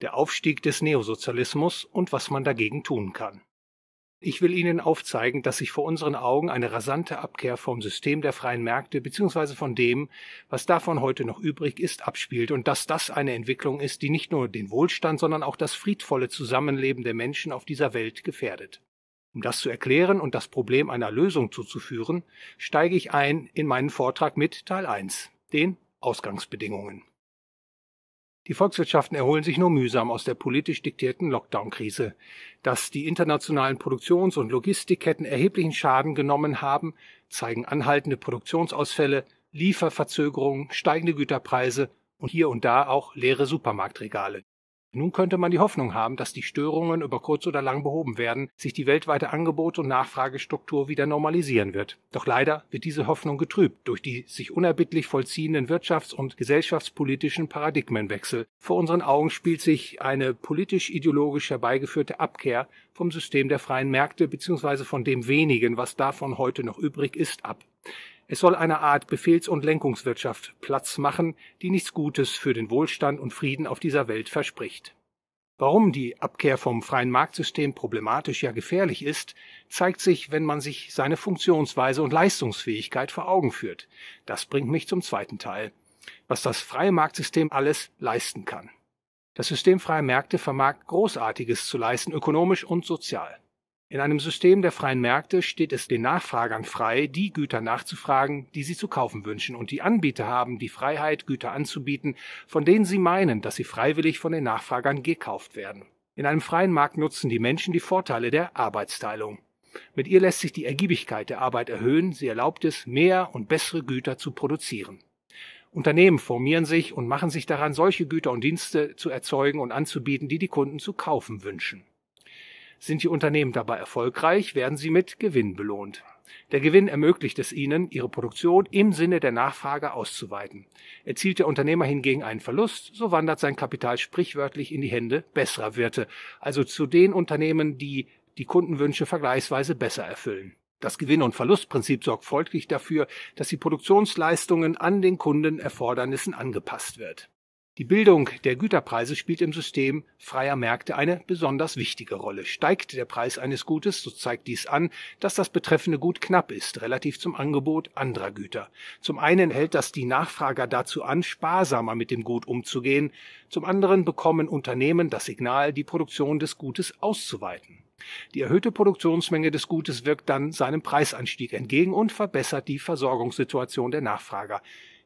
der Aufstieg des Neosozialismus und was man dagegen tun kann. Ich will Ihnen aufzeigen, dass sich vor unseren Augen eine rasante Abkehr vom System der freien Märkte bzw. von dem, was davon heute noch übrig ist, abspielt und dass das eine Entwicklung ist, die nicht nur den Wohlstand, sondern auch das friedvolle Zusammenleben der Menschen auf dieser Welt gefährdet. Um das zu erklären und das Problem einer Lösung zuzuführen, steige ich ein in meinen Vortrag mit Teil 1, den Ausgangsbedingungen. Die Volkswirtschaften erholen sich nur mühsam aus der politisch diktierten Lockdown-Krise. Dass die internationalen Produktions- und Logistikketten erheblichen Schaden genommen haben, zeigen anhaltende Produktionsausfälle, Lieferverzögerungen, steigende Güterpreise und hier und da auch leere Supermarktregale. Nun könnte man die Hoffnung haben, dass die Störungen über kurz oder lang behoben werden, sich die weltweite Angebot- und Nachfragestruktur wieder normalisieren wird. Doch leider wird diese Hoffnung getrübt durch die sich unerbittlich vollziehenden wirtschafts- und gesellschaftspolitischen Paradigmenwechsel. Vor unseren Augen spielt sich eine politisch-ideologisch herbeigeführte Abkehr vom System der freien Märkte bzw. von dem wenigen, was davon heute noch übrig ist, ab. Es soll eine Art Befehls- und Lenkungswirtschaft Platz machen, die nichts Gutes für den Wohlstand und Frieden auf dieser Welt verspricht. Warum die Abkehr vom freien Marktsystem problematisch ja gefährlich ist, zeigt sich, wenn man sich seine Funktionsweise und Leistungsfähigkeit vor Augen führt. Das bringt mich zum zweiten Teil, was das freie Marktsystem alles leisten kann. Das System freier Märkte vermag Großartiges zu leisten, ökonomisch und sozial. In einem System der freien Märkte steht es den Nachfragern frei, die Güter nachzufragen, die sie zu kaufen wünschen, und die Anbieter haben die Freiheit, Güter anzubieten, von denen sie meinen, dass sie freiwillig von den Nachfragern gekauft werden. In einem freien Markt nutzen die Menschen die Vorteile der Arbeitsteilung. Mit ihr lässt sich die Ergiebigkeit der Arbeit erhöhen, sie erlaubt es, mehr und bessere Güter zu produzieren. Unternehmen formieren sich und machen sich daran, solche Güter und Dienste zu erzeugen und anzubieten, die die Kunden zu kaufen wünschen. Sind die Unternehmen dabei erfolgreich, werden sie mit Gewinn belohnt. Der Gewinn ermöglicht es ihnen, ihre Produktion im Sinne der Nachfrage auszuweiten. Erzielt der Unternehmer hingegen einen Verlust, so wandert sein Kapital sprichwörtlich in die Hände besserer Wirte, also zu den Unternehmen, die die Kundenwünsche vergleichsweise besser erfüllen. Das Gewinn- und Verlustprinzip sorgt folglich dafür, dass die Produktionsleistungen an den Kundenerfordernissen angepasst wird. Die Bildung der Güterpreise spielt im System freier Märkte eine besonders wichtige Rolle. Steigt der Preis eines Gutes, so zeigt dies an, dass das betreffende Gut knapp ist, relativ zum Angebot anderer Güter. Zum einen hält das die Nachfrager dazu an, sparsamer mit dem Gut umzugehen, zum anderen bekommen Unternehmen das Signal, die Produktion des Gutes auszuweiten. Die erhöhte Produktionsmenge des Gutes wirkt dann seinem Preisanstieg entgegen und verbessert die Versorgungssituation der Nachfrager.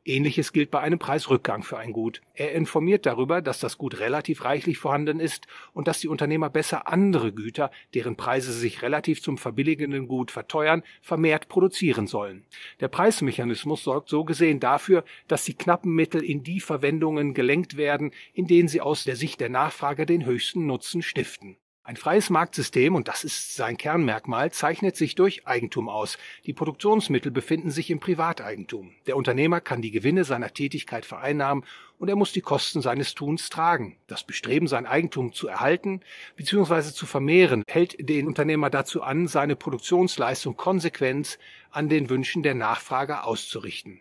Ähnliches gilt bei einem Preisrückgang für ein Gut. Er informiert darüber, dass das Gut relativ reichlich vorhanden ist und dass die Unternehmer besser andere Güter, deren Preise sich relativ zum verbilligenden Gut verteuern, vermehrt produzieren sollen. Der Preismechanismus sorgt so gesehen dafür, dass die knappen Mittel in die Verwendungen gelenkt werden, in denen sie aus der Sicht der Nachfrage den höchsten Nutzen stiften. Ein freies Marktsystem, und das ist sein Kernmerkmal, zeichnet sich durch Eigentum aus. Die Produktionsmittel befinden sich im Privateigentum. Der Unternehmer kann die Gewinne seiner Tätigkeit vereinnahmen und er muss die Kosten seines Tuns tragen. Das Bestreben, sein Eigentum zu erhalten bzw. zu vermehren, hält den Unternehmer dazu an, seine Produktionsleistung konsequent an den Wünschen der Nachfrager auszurichten.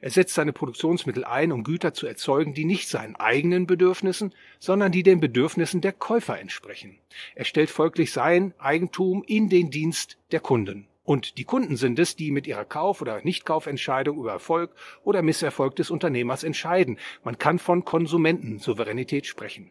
Er setzt seine Produktionsmittel ein, um Güter zu erzeugen, die nicht seinen eigenen Bedürfnissen, sondern die den Bedürfnissen der Käufer entsprechen. Er stellt folglich sein Eigentum in den Dienst der Kunden. Und die Kunden sind es, die mit ihrer Kauf- oder Nichtkaufentscheidung über Erfolg oder Misserfolg des Unternehmers entscheiden. Man kann von Konsumentensouveränität sprechen.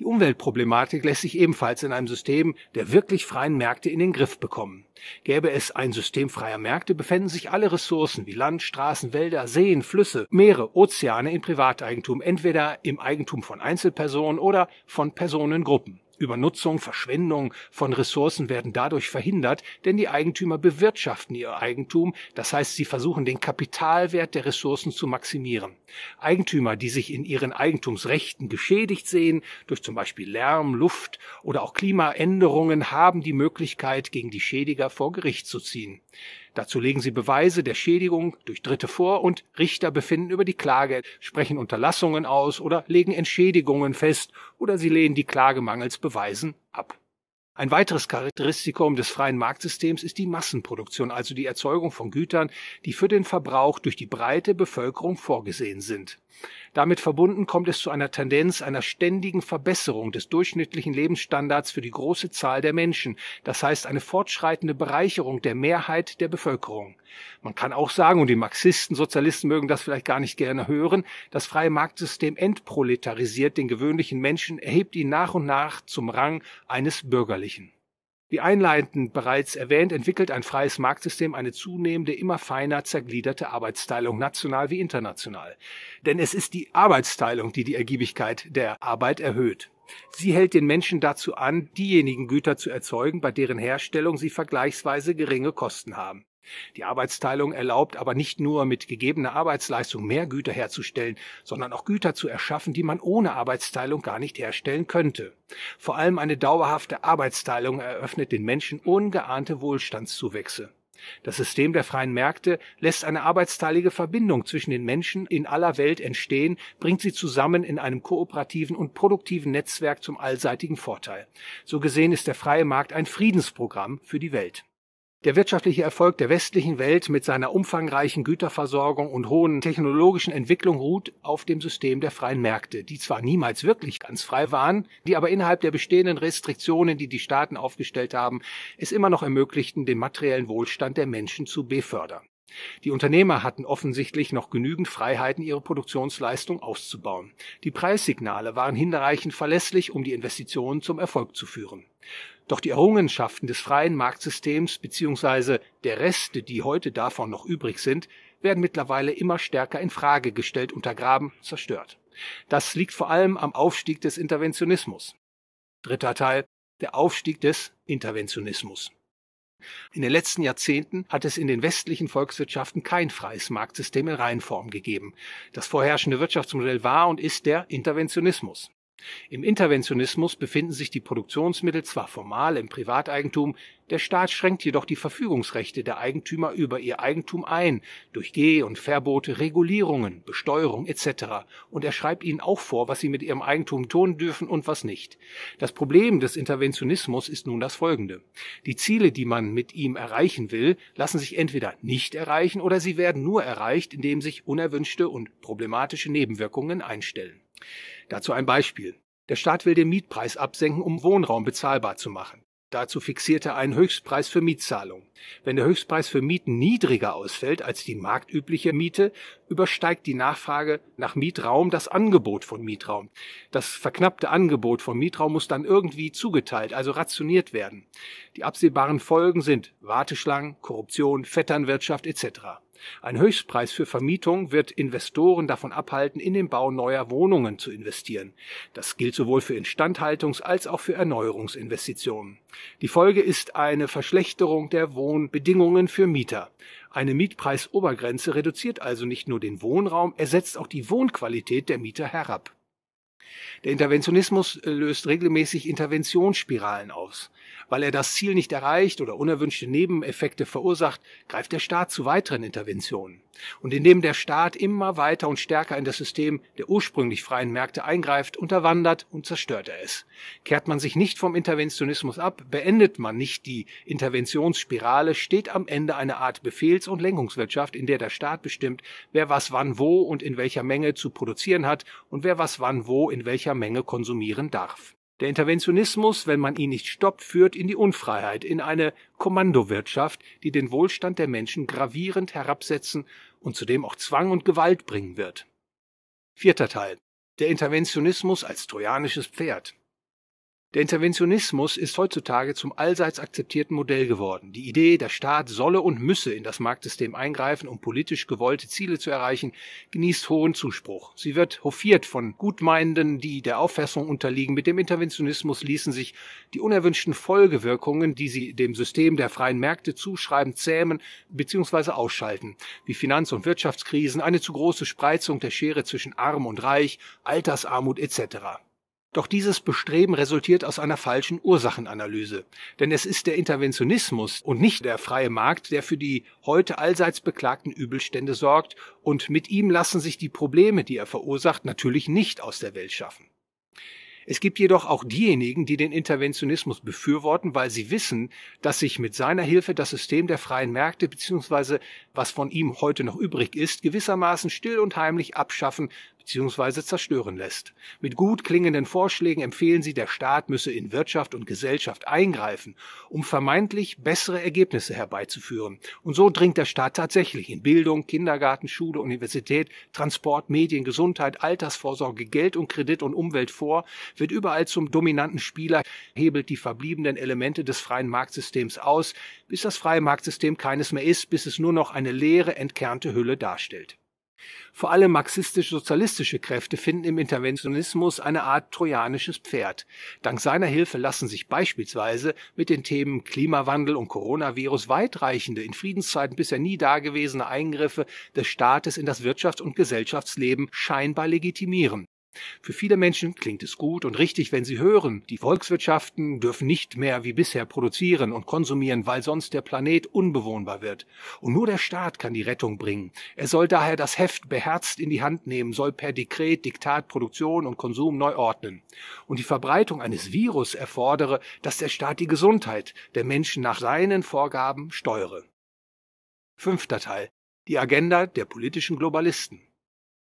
Die Umweltproblematik lässt sich ebenfalls in einem System der wirklich freien Märkte in den Griff bekommen. Gäbe es ein System freier Märkte, befänden sich alle Ressourcen wie Land, Straßen, Wälder, Seen, Flüsse, Meere, Ozeane in Privateigentum, entweder im Eigentum von Einzelpersonen oder von Personengruppen. Übernutzung, Verschwendung von Ressourcen werden dadurch verhindert, denn die Eigentümer bewirtschaften ihr Eigentum, das heißt, sie versuchen den Kapitalwert der Ressourcen zu maximieren. Eigentümer, die sich in ihren Eigentumsrechten geschädigt sehen, durch zum Beispiel Lärm, Luft oder auch Klimaänderungen, haben die Möglichkeit, gegen die Schädiger vor Gericht zu ziehen. Dazu legen sie Beweise der Schädigung durch Dritte vor und Richter befinden über die Klage, sprechen Unterlassungen aus oder legen Entschädigungen fest oder sie lehnen die Klage mangels Beweisen ab. Ein weiteres Charakteristikum des freien Marktsystems ist die Massenproduktion, also die Erzeugung von Gütern, die für den Verbrauch durch die breite Bevölkerung vorgesehen sind. Damit verbunden kommt es zu einer Tendenz einer ständigen Verbesserung des durchschnittlichen Lebensstandards für die große Zahl der Menschen, das heißt eine fortschreitende Bereicherung der Mehrheit der Bevölkerung. Man kann auch sagen, und die Marxisten, Sozialisten mögen das vielleicht gar nicht gerne hören, das freie Marktsystem entproletarisiert den gewöhnlichen Menschen, erhebt ihn nach und nach zum Rang eines Bürgerlichen. Wie einleitend bereits erwähnt, entwickelt ein freies Marktsystem eine zunehmende, immer feiner zergliederte Arbeitsteilung, national wie international. Denn es ist die Arbeitsteilung, die die Ergiebigkeit der Arbeit erhöht. Sie hält den Menschen dazu an, diejenigen Güter zu erzeugen, bei deren Herstellung sie vergleichsweise geringe Kosten haben. Die Arbeitsteilung erlaubt aber nicht nur mit gegebener Arbeitsleistung mehr Güter herzustellen, sondern auch Güter zu erschaffen, die man ohne Arbeitsteilung gar nicht herstellen könnte. Vor allem eine dauerhafte Arbeitsteilung eröffnet den Menschen ungeahnte Wohlstandszuwächse. Das System der freien Märkte lässt eine arbeitsteilige Verbindung zwischen den Menschen in aller Welt entstehen, bringt sie zusammen in einem kooperativen und produktiven Netzwerk zum allseitigen Vorteil. So gesehen ist der freie Markt ein Friedensprogramm für die Welt. Der wirtschaftliche Erfolg der westlichen Welt mit seiner umfangreichen Güterversorgung und hohen technologischen Entwicklung ruht auf dem System der freien Märkte, die zwar niemals wirklich ganz frei waren, die aber innerhalb der bestehenden Restriktionen, die die Staaten aufgestellt haben, es immer noch ermöglichten, den materiellen Wohlstand der Menschen zu befördern. Die Unternehmer hatten offensichtlich noch genügend Freiheiten, ihre Produktionsleistung auszubauen. Die Preissignale waren hinreichend verlässlich, um die Investitionen zum Erfolg zu führen. Doch die Errungenschaften des freien Marktsystems bzw. der Reste, die heute davon noch übrig sind, werden mittlerweile immer stärker in Frage gestellt, untergraben, zerstört. Das liegt vor allem am Aufstieg des Interventionismus. Dritter Teil, der Aufstieg des Interventionismus. In den letzten Jahrzehnten hat es in den westlichen Volkswirtschaften kein freies Marktsystem in Reinform gegeben. Das vorherrschende Wirtschaftsmodell war und ist der Interventionismus. Im Interventionismus befinden sich die Produktionsmittel zwar formal im Privateigentum, der Staat schränkt jedoch die Verfügungsrechte der Eigentümer über ihr Eigentum ein durch Geh- und Verbote, Regulierungen, Besteuerung etc. und er schreibt ihnen auch vor, was sie mit ihrem Eigentum tun dürfen und was nicht. Das Problem des Interventionismus ist nun das folgende. Die Ziele, die man mit ihm erreichen will, lassen sich entweder nicht erreichen oder sie werden nur erreicht, indem sich unerwünschte und problematische Nebenwirkungen einstellen. Dazu ein Beispiel. Der Staat will den Mietpreis absenken, um Wohnraum bezahlbar zu machen. Dazu fixiert er einen Höchstpreis für Mietzahlungen. Wenn der Höchstpreis für Mieten niedriger ausfällt als die marktübliche Miete, übersteigt die Nachfrage nach Mietraum das Angebot von Mietraum. Das verknappte Angebot von Mietraum muss dann irgendwie zugeteilt, also rationiert werden. Die absehbaren Folgen sind Warteschlangen, Korruption, Vetternwirtschaft etc. Ein Höchstpreis für Vermietung wird Investoren davon abhalten, in den Bau neuer Wohnungen zu investieren. Das gilt sowohl für Instandhaltungs- als auch für Erneuerungsinvestitionen. Die Folge ist eine Verschlechterung der Wohnbedingungen für Mieter. Eine Mietpreisobergrenze reduziert also nicht nur den Wohnraum, ersetzt auch die Wohnqualität der Mieter herab. Der Interventionismus äh, löst regelmäßig Interventionsspiralen aus. Weil er das Ziel nicht erreicht oder unerwünschte Nebeneffekte verursacht, greift der Staat zu weiteren Interventionen. Und indem der Staat immer weiter und stärker in das System der ursprünglich freien Märkte eingreift, unterwandert und zerstört er es. Kehrt man sich nicht vom Interventionismus ab, beendet man nicht die Interventionsspirale, steht am Ende eine Art Befehls- und Lenkungswirtschaft, in der der Staat bestimmt, wer was wann wo und in welcher Menge zu produzieren hat und wer was wann wo in welcher Menge konsumieren darf. Der Interventionismus, wenn man ihn nicht stoppt, führt in die Unfreiheit, in eine Kommandowirtschaft, die den Wohlstand der Menschen gravierend herabsetzen und zudem auch Zwang und Gewalt bringen wird. Vierter Teil. Der Interventionismus als trojanisches Pferd. Der Interventionismus ist heutzutage zum allseits akzeptierten Modell geworden. Die Idee, der Staat solle und müsse in das Marktsystem eingreifen, um politisch gewollte Ziele zu erreichen, genießt hohen Zuspruch. Sie wird hofiert von Gutmeinenden, die der Auffassung unterliegen, mit dem Interventionismus ließen sich die unerwünschten Folgewirkungen, die sie dem System der freien Märkte zuschreiben, zähmen bzw. ausschalten, wie Finanz- und Wirtschaftskrisen, eine zu große Spreizung der Schere zwischen Arm und Reich, Altersarmut etc. Doch dieses Bestreben resultiert aus einer falschen Ursachenanalyse. Denn es ist der Interventionismus und nicht der freie Markt, der für die heute allseits beklagten Übelstände sorgt, und mit ihm lassen sich die Probleme, die er verursacht, natürlich nicht aus der Welt schaffen. Es gibt jedoch auch diejenigen, die den Interventionismus befürworten, weil sie wissen, dass sich mit seiner Hilfe das System der freien Märkte bzw. was von ihm heute noch übrig ist, gewissermaßen still und heimlich abschaffen bzw. zerstören lässt. Mit gut klingenden Vorschlägen empfehlen sie, der Staat müsse in Wirtschaft und Gesellschaft eingreifen, um vermeintlich bessere Ergebnisse herbeizuführen. Und so dringt der Staat tatsächlich in Bildung, Kindergarten, Schule, Universität, Transport, Medien, Gesundheit, Altersvorsorge, Geld und Kredit und Umwelt vor, wird überall zum dominanten Spieler, hebelt die verbliebenen Elemente des freien Marktsystems aus, bis das freie Marktsystem keines mehr ist, bis es nur noch eine leere, entkernte Hülle darstellt. Vor allem marxistisch-sozialistische Kräfte finden im Interventionismus eine Art trojanisches Pferd. Dank seiner Hilfe lassen sich beispielsweise mit den Themen Klimawandel und Coronavirus weitreichende, in Friedenszeiten bisher nie dagewesene Eingriffe des Staates in das Wirtschafts- und Gesellschaftsleben scheinbar legitimieren für viele Menschen klingt es gut und richtig, wenn sie hören, die Volkswirtschaften dürfen nicht mehr wie bisher produzieren und konsumieren, weil sonst der Planet unbewohnbar wird. Und nur der Staat kann die Rettung bringen. Er soll daher das Heft beherzt in die Hand nehmen, soll per Dekret, Diktat, Produktion und Konsum neu ordnen. Und die Verbreitung eines Virus erfordere, dass der Staat die Gesundheit der Menschen nach seinen Vorgaben steuere. Fünfter Teil. Die Agenda der politischen Globalisten.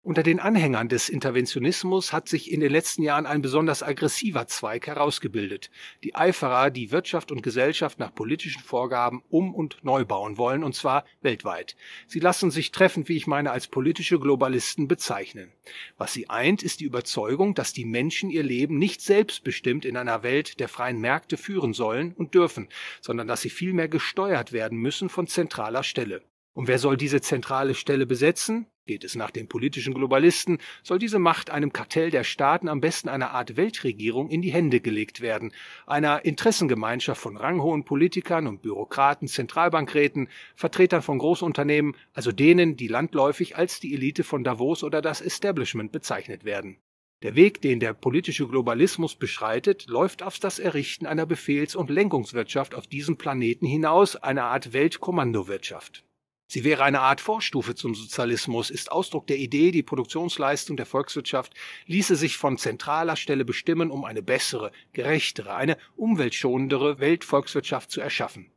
Unter den Anhängern des Interventionismus hat sich in den letzten Jahren ein besonders aggressiver Zweig herausgebildet, die Eiferer, die Wirtschaft und Gesellschaft nach politischen Vorgaben um- und neu bauen wollen, und zwar weltweit. Sie lassen sich treffend, wie ich meine, als politische Globalisten bezeichnen. Was sie eint, ist die Überzeugung, dass die Menschen ihr Leben nicht selbstbestimmt in einer Welt der freien Märkte führen sollen und dürfen, sondern dass sie vielmehr gesteuert werden müssen von zentraler Stelle. Und wer soll diese zentrale Stelle besetzen? Geht es nach den politischen Globalisten, soll diese Macht einem Kartell der Staaten am besten einer Art Weltregierung in die Hände gelegt werden, einer Interessengemeinschaft von ranghohen Politikern und Bürokraten, Zentralbankräten, Vertretern von Großunternehmen, also denen, die landläufig als die Elite von Davos oder das Establishment bezeichnet werden. Der Weg, den der politische Globalismus beschreitet, läuft auf das Errichten einer Befehls- und Lenkungswirtschaft auf diesem Planeten hinaus, einer Art Weltkommandowirtschaft. Sie wäre eine Art Vorstufe zum Sozialismus, ist Ausdruck der Idee, die Produktionsleistung der Volkswirtschaft ließe sich von zentraler Stelle bestimmen, um eine bessere, gerechtere, eine umweltschonendere Weltvolkswirtschaft zu erschaffen.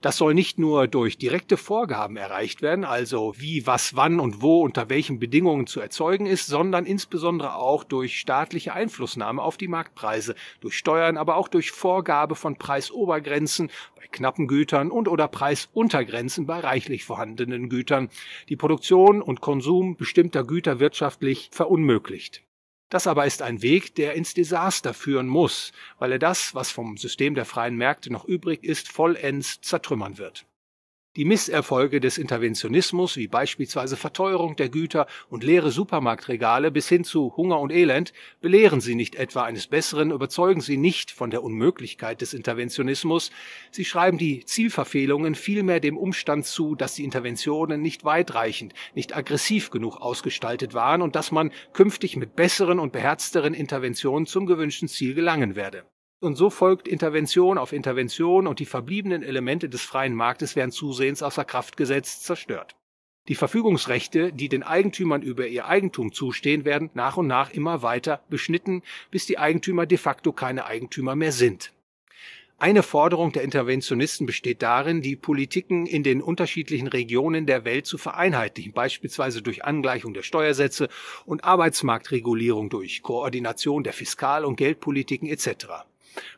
Das soll nicht nur durch direkte Vorgaben erreicht werden, also wie, was, wann und wo unter welchen Bedingungen zu erzeugen ist, sondern insbesondere auch durch staatliche Einflussnahme auf die Marktpreise, durch Steuern, aber auch durch Vorgabe von Preisobergrenzen bei knappen Gütern und oder Preisuntergrenzen bei reichlich vorhandenen Gütern, die Produktion und Konsum bestimmter Güter wirtschaftlich verunmöglicht. Das aber ist ein Weg, der ins Desaster führen muss, weil er das, was vom System der freien Märkte noch übrig ist, vollends zertrümmern wird. Die Misserfolge des Interventionismus, wie beispielsweise Verteuerung der Güter und leere Supermarktregale bis hin zu Hunger und Elend, belehren sie nicht etwa eines Besseren, überzeugen sie nicht von der Unmöglichkeit des Interventionismus, sie schreiben die Zielverfehlungen vielmehr dem Umstand zu, dass die Interventionen nicht weitreichend, nicht aggressiv genug ausgestaltet waren und dass man künftig mit besseren und beherzteren Interventionen zum gewünschten Ziel gelangen werde. Und so folgt Intervention auf Intervention und die verbliebenen Elemente des freien Marktes werden zusehends außer Kraft gesetzt, zerstört. Die Verfügungsrechte, die den Eigentümern über ihr Eigentum zustehen, werden nach und nach immer weiter beschnitten, bis die Eigentümer de facto keine Eigentümer mehr sind. Eine Forderung der Interventionisten besteht darin, die Politiken in den unterschiedlichen Regionen der Welt zu vereinheitlichen, beispielsweise durch Angleichung der Steuersätze und Arbeitsmarktregulierung durch Koordination der Fiskal- und Geldpolitiken etc.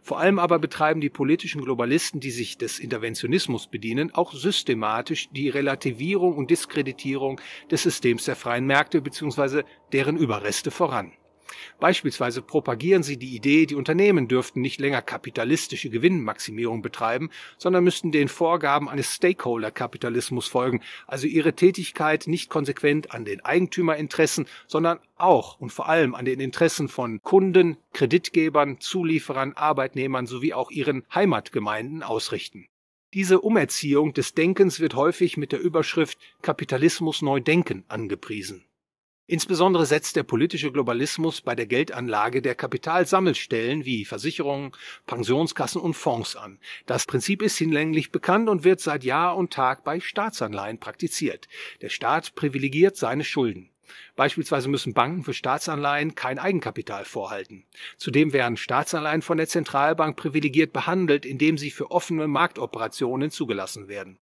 Vor allem aber betreiben die politischen Globalisten, die sich des Interventionismus bedienen, auch systematisch die Relativierung und Diskreditierung des Systems der freien Märkte bzw. deren Überreste voran. Beispielsweise propagieren sie die Idee, die Unternehmen dürften nicht länger kapitalistische Gewinnmaximierung betreiben, sondern müssten den Vorgaben eines Stakeholder-Kapitalismus folgen, also ihre Tätigkeit nicht konsequent an den Eigentümerinteressen, sondern auch und vor allem an den Interessen von Kunden, Kreditgebern, Zulieferern, Arbeitnehmern sowie auch ihren Heimatgemeinden ausrichten. Diese Umerziehung des Denkens wird häufig mit der Überschrift Kapitalismus neu denken angepriesen. Insbesondere setzt der politische Globalismus bei der Geldanlage der Kapitalsammelstellen wie Versicherungen, Pensionskassen und Fonds an. Das Prinzip ist hinlänglich bekannt und wird seit Jahr und Tag bei Staatsanleihen praktiziert. Der Staat privilegiert seine Schulden. Beispielsweise müssen Banken für Staatsanleihen kein Eigenkapital vorhalten. Zudem werden Staatsanleihen von der Zentralbank privilegiert behandelt, indem sie für offene Marktoperationen zugelassen werden.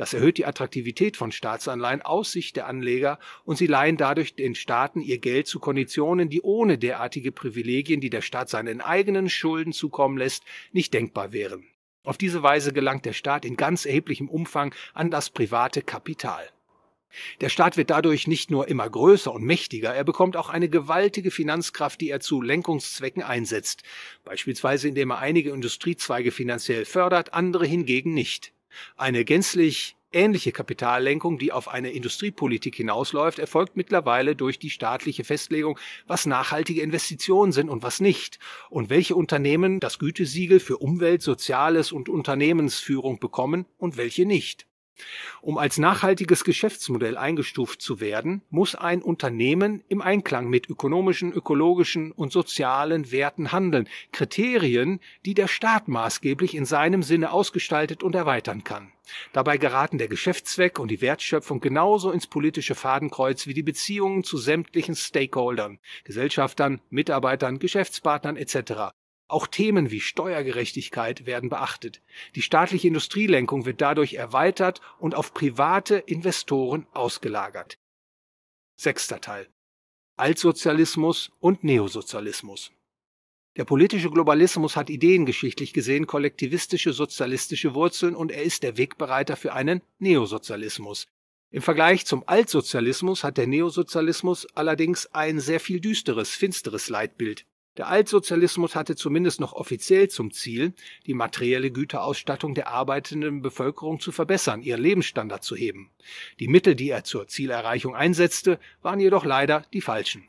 Das erhöht die Attraktivität von Staatsanleihen aus Sicht der Anleger und sie leihen dadurch den Staaten ihr Geld zu Konditionen, die ohne derartige Privilegien, die der Staat seinen eigenen Schulden zukommen lässt, nicht denkbar wären. Auf diese Weise gelangt der Staat in ganz erheblichem Umfang an das private Kapital. Der Staat wird dadurch nicht nur immer größer und mächtiger, er bekommt auch eine gewaltige Finanzkraft, die er zu Lenkungszwecken einsetzt, beispielsweise indem er einige Industriezweige finanziell fördert, andere hingegen nicht. Eine gänzlich ähnliche Kapitallenkung, die auf eine Industriepolitik hinausläuft, erfolgt mittlerweile durch die staatliche Festlegung, was nachhaltige Investitionen sind und was nicht und welche Unternehmen das Gütesiegel für Umwelt, Soziales und Unternehmensführung bekommen und welche nicht. Um als nachhaltiges Geschäftsmodell eingestuft zu werden, muss ein Unternehmen im Einklang mit ökonomischen, ökologischen und sozialen Werten handeln, Kriterien, die der Staat maßgeblich in seinem Sinne ausgestaltet und erweitern kann. Dabei geraten der Geschäftszweck und die Wertschöpfung genauso ins politische Fadenkreuz wie die Beziehungen zu sämtlichen Stakeholdern, Gesellschaftern, Mitarbeitern, Geschäftspartnern etc. Auch Themen wie Steuergerechtigkeit werden beachtet. Die staatliche Industrielenkung wird dadurch erweitert und auf private Investoren ausgelagert. Sechster Teil. Altsozialismus und Neosozialismus. Der politische Globalismus hat ideengeschichtlich gesehen kollektivistische sozialistische Wurzeln und er ist der Wegbereiter für einen Neosozialismus. Im Vergleich zum Altsozialismus hat der Neosozialismus allerdings ein sehr viel düsteres, finsteres Leitbild. Der Altsozialismus hatte zumindest noch offiziell zum Ziel, die materielle Güterausstattung der arbeitenden Bevölkerung zu verbessern, ihren Lebensstandard zu heben. Die Mittel, die er zur Zielerreichung einsetzte, waren jedoch leider die falschen.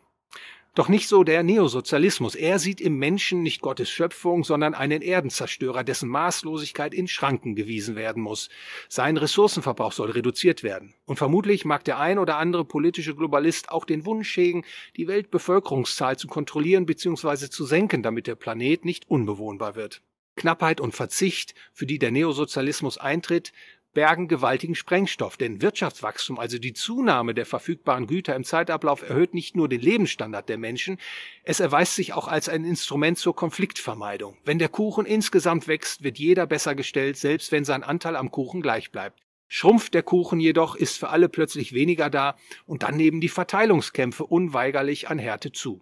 Doch nicht so der Neosozialismus. Er sieht im Menschen nicht Gottes Schöpfung, sondern einen Erdenzerstörer, dessen Maßlosigkeit in Schranken gewiesen werden muss. Sein Ressourcenverbrauch soll reduziert werden. Und vermutlich mag der ein oder andere politische Globalist auch den Wunsch hegen, die Weltbevölkerungszahl zu kontrollieren bzw. zu senken, damit der Planet nicht unbewohnbar wird. Knappheit und Verzicht, für die der Neosozialismus eintritt, bergen gewaltigen Sprengstoff, denn Wirtschaftswachstum, also die Zunahme der verfügbaren Güter im Zeitablauf, erhöht nicht nur den Lebensstandard der Menschen, es erweist sich auch als ein Instrument zur Konfliktvermeidung. Wenn der Kuchen insgesamt wächst, wird jeder besser gestellt, selbst wenn sein Anteil am Kuchen gleich bleibt schrumpft der Kuchen jedoch, ist für alle plötzlich weniger da und dann nehmen die Verteilungskämpfe unweigerlich an Härte zu.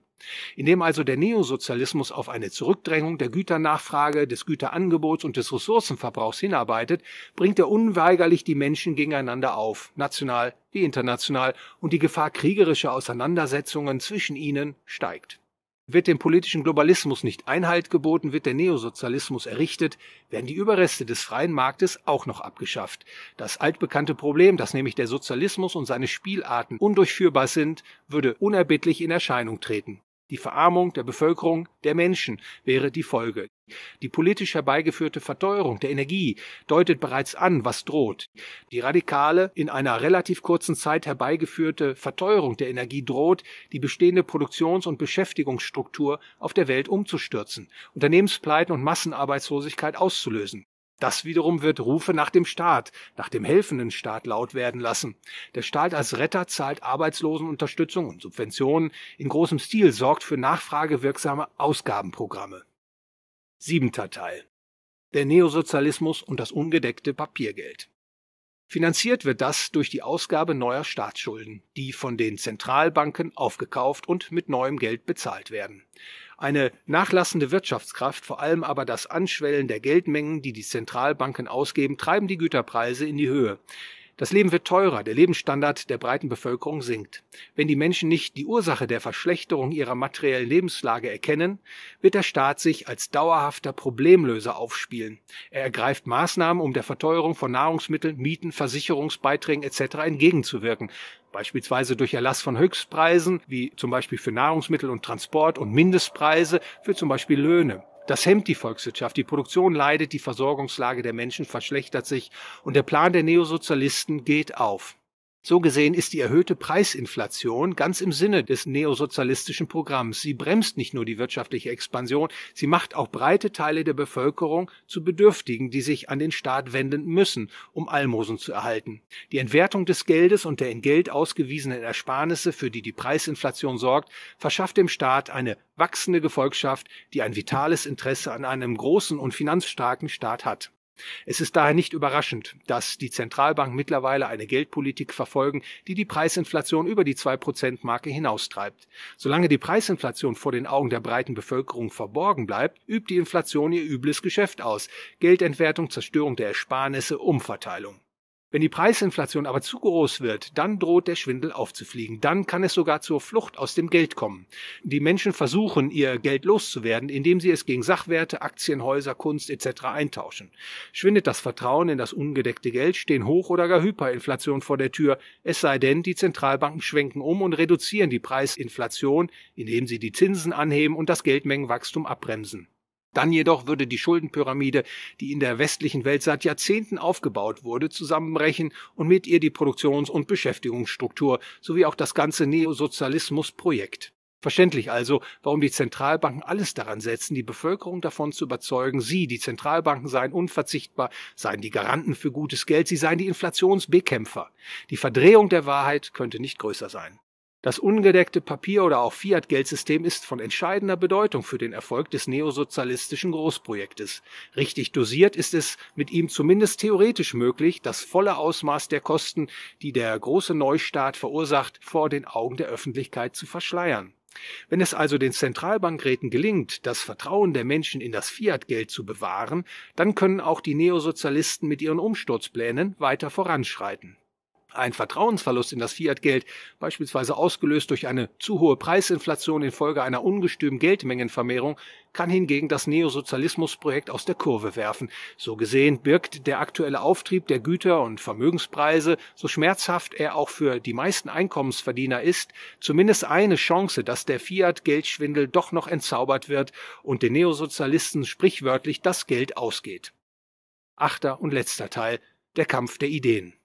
Indem also der Neosozialismus auf eine Zurückdrängung der Güternachfrage, des Güterangebots und des Ressourcenverbrauchs hinarbeitet, bringt er unweigerlich die Menschen gegeneinander auf, national wie international, und die Gefahr kriegerischer Auseinandersetzungen zwischen ihnen steigt. Wird dem politischen Globalismus nicht Einhalt geboten, wird der Neosozialismus errichtet, werden die Überreste des freien Marktes auch noch abgeschafft. Das altbekannte Problem, dass nämlich der Sozialismus und seine Spielarten undurchführbar sind, würde unerbittlich in Erscheinung treten. Die Verarmung der Bevölkerung, der Menschen wäre die Folge. Die politisch herbeigeführte Verteuerung der Energie deutet bereits an, was droht. Die radikale, in einer relativ kurzen Zeit herbeigeführte Verteuerung der Energie droht, die bestehende Produktions- und Beschäftigungsstruktur auf der Welt umzustürzen, Unternehmenspleiten und Massenarbeitslosigkeit auszulösen. Das wiederum wird Rufe nach dem Staat, nach dem helfenden Staat laut werden lassen. Der Staat als Retter zahlt Arbeitslosenunterstützung und Subventionen in großem Stil, sorgt für nachfragewirksame Ausgabenprogramme. Siebenter Teil. Der Neosozialismus und das ungedeckte Papiergeld. Finanziert wird das durch die Ausgabe neuer Staatsschulden, die von den Zentralbanken aufgekauft und mit neuem Geld bezahlt werden. Eine nachlassende Wirtschaftskraft, vor allem aber das Anschwellen der Geldmengen, die die Zentralbanken ausgeben, treiben die Güterpreise in die Höhe. Das Leben wird teurer, der Lebensstandard der breiten Bevölkerung sinkt. Wenn die Menschen nicht die Ursache der Verschlechterung ihrer materiellen Lebenslage erkennen, wird der Staat sich als dauerhafter Problemlöser aufspielen. Er ergreift Maßnahmen, um der Verteuerung von Nahrungsmitteln, Mieten, Versicherungsbeiträgen etc. entgegenzuwirken, beispielsweise durch Erlass von Höchstpreisen, wie zum Beispiel für Nahrungsmittel und Transport und Mindestpreise für zum Beispiel Löhne. Das hemmt die Volkswirtschaft, die Produktion leidet, die Versorgungslage der Menschen verschlechtert sich und der Plan der Neosozialisten geht auf. So gesehen ist die erhöhte Preisinflation ganz im Sinne des neosozialistischen Programms. Sie bremst nicht nur die wirtschaftliche Expansion, sie macht auch breite Teile der Bevölkerung zu Bedürftigen, die sich an den Staat wenden müssen, um Almosen zu erhalten. Die Entwertung des Geldes und der in Geld ausgewiesenen Ersparnisse, für die die Preisinflation sorgt, verschafft dem Staat eine wachsende Gefolgschaft, die ein vitales Interesse an einem großen und finanzstarken Staat hat. Es ist daher nicht überraschend, dass die Zentralbank mittlerweile eine Geldpolitik verfolgen, die die Preisinflation über die 2%-Marke hinaustreibt. Solange die Preisinflation vor den Augen der breiten Bevölkerung verborgen bleibt, übt die Inflation ihr übles Geschäft aus. Geldentwertung, Zerstörung der Ersparnisse, Umverteilung. Wenn die Preisinflation aber zu groß wird, dann droht der Schwindel aufzufliegen. Dann kann es sogar zur Flucht aus dem Geld kommen. Die Menschen versuchen, ihr Geld loszuwerden, indem sie es gegen Sachwerte, Aktienhäuser, Kunst etc. eintauschen. Schwindet das Vertrauen in das ungedeckte Geld, stehen Hoch- oder gar Hyperinflation vor der Tür, es sei denn, die Zentralbanken schwenken um und reduzieren die Preisinflation, indem sie die Zinsen anheben und das Geldmengenwachstum abbremsen. Dann jedoch würde die Schuldenpyramide, die in der westlichen Welt seit Jahrzehnten aufgebaut wurde, zusammenbrechen und mit ihr die Produktions- und Beschäftigungsstruktur sowie auch das ganze Neosozialismusprojekt. Verständlich also, warum die Zentralbanken alles daran setzen, die Bevölkerung davon zu überzeugen, sie, die Zentralbanken, seien unverzichtbar, seien die Garanten für gutes Geld, sie seien die Inflationsbekämpfer. Die Verdrehung der Wahrheit könnte nicht größer sein. Das ungedeckte Papier- oder auch Fiat-Geldsystem ist von entscheidender Bedeutung für den Erfolg des neosozialistischen Großprojektes. Richtig dosiert ist es mit ihm zumindest theoretisch möglich, das volle Ausmaß der Kosten, die der große Neustart verursacht, vor den Augen der Öffentlichkeit zu verschleiern. Wenn es also den Zentralbankräten gelingt, das Vertrauen der Menschen in das Fiat-Geld zu bewahren, dann können auch die Neosozialisten mit ihren Umsturzplänen weiter voranschreiten. Ein Vertrauensverlust in das Fiat-Geld, beispielsweise ausgelöst durch eine zu hohe Preisinflation infolge einer ungestümen Geldmengenvermehrung, kann hingegen das Neosozialismusprojekt aus der Kurve werfen. So gesehen birgt der aktuelle Auftrieb der Güter- und Vermögenspreise, so schmerzhaft er auch für die meisten Einkommensverdiener ist, zumindest eine Chance, dass der Fiat-Geldschwindel doch noch entzaubert wird und den Neosozialisten sprichwörtlich das Geld ausgeht. Achter und letzter Teil, der Kampf der Ideen.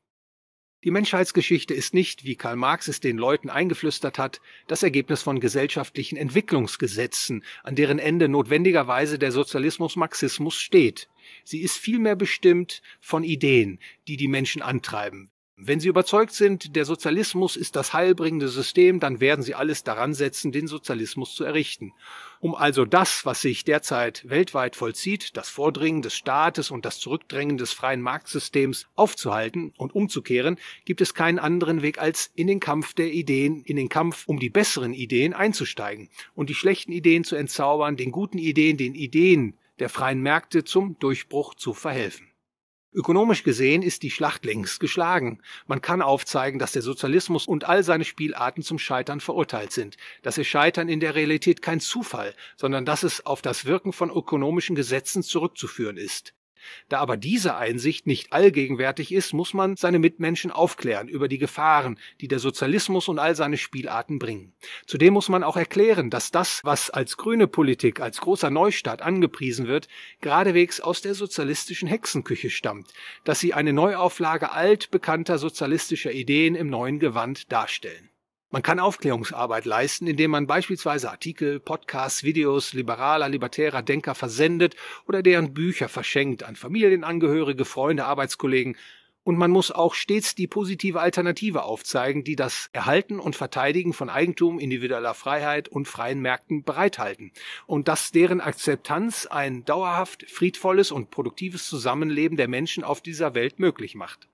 Die Menschheitsgeschichte ist nicht, wie Karl Marx es den Leuten eingeflüstert hat, das Ergebnis von gesellschaftlichen Entwicklungsgesetzen, an deren Ende notwendigerweise der Sozialismus Marxismus steht. Sie ist vielmehr bestimmt von Ideen, die die Menschen antreiben. Wenn Sie überzeugt sind, der Sozialismus ist das heilbringende System, dann werden Sie alles daran setzen, den Sozialismus zu errichten. Um also das, was sich derzeit weltweit vollzieht, das Vordringen des Staates und das Zurückdrängen des freien Marktsystems aufzuhalten und umzukehren, gibt es keinen anderen Weg, als in den Kampf der Ideen, in den Kampf um die besseren Ideen einzusteigen und die schlechten Ideen zu entzaubern, den guten Ideen, den Ideen der freien Märkte zum Durchbruch zu verhelfen. Ökonomisch gesehen ist die Schlacht längst geschlagen. Man kann aufzeigen, dass der Sozialismus und all seine Spielarten zum Scheitern verurteilt sind, dass ihr Scheitern in der Realität kein Zufall, sondern dass es auf das Wirken von ökonomischen Gesetzen zurückzuführen ist. Da aber diese Einsicht nicht allgegenwärtig ist, muss man seine Mitmenschen aufklären über die Gefahren, die der Sozialismus und all seine Spielarten bringen. Zudem muss man auch erklären, dass das, was als grüne Politik, als großer Neustart angepriesen wird, geradewegs aus der sozialistischen Hexenküche stammt, dass sie eine Neuauflage altbekannter sozialistischer Ideen im neuen Gewand darstellen. Man kann Aufklärungsarbeit leisten, indem man beispielsweise Artikel, Podcasts, Videos liberaler, libertärer Denker versendet oder deren Bücher verschenkt an Familienangehörige, Freunde, Arbeitskollegen. Und man muss auch stets die positive Alternative aufzeigen, die das Erhalten und Verteidigen von Eigentum, individueller Freiheit und freien Märkten bereithalten. Und dass deren Akzeptanz ein dauerhaft friedvolles und produktives Zusammenleben der Menschen auf dieser Welt möglich macht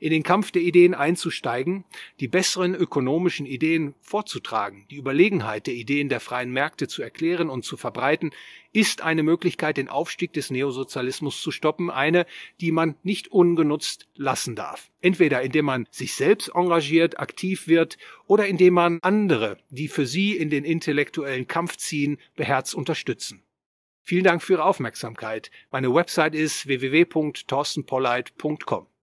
in den Kampf der Ideen einzusteigen, die besseren ökonomischen Ideen vorzutragen, die Überlegenheit der Ideen der freien Märkte zu erklären und zu verbreiten, ist eine Möglichkeit, den Aufstieg des Neosozialismus zu stoppen, eine, die man nicht ungenutzt lassen darf. Entweder indem man sich selbst engagiert, aktiv wird oder indem man andere, die für sie in den intellektuellen Kampf ziehen, beherzt unterstützen. Vielen Dank für Ihre Aufmerksamkeit. Meine Website ist www.torstenpolleit.com.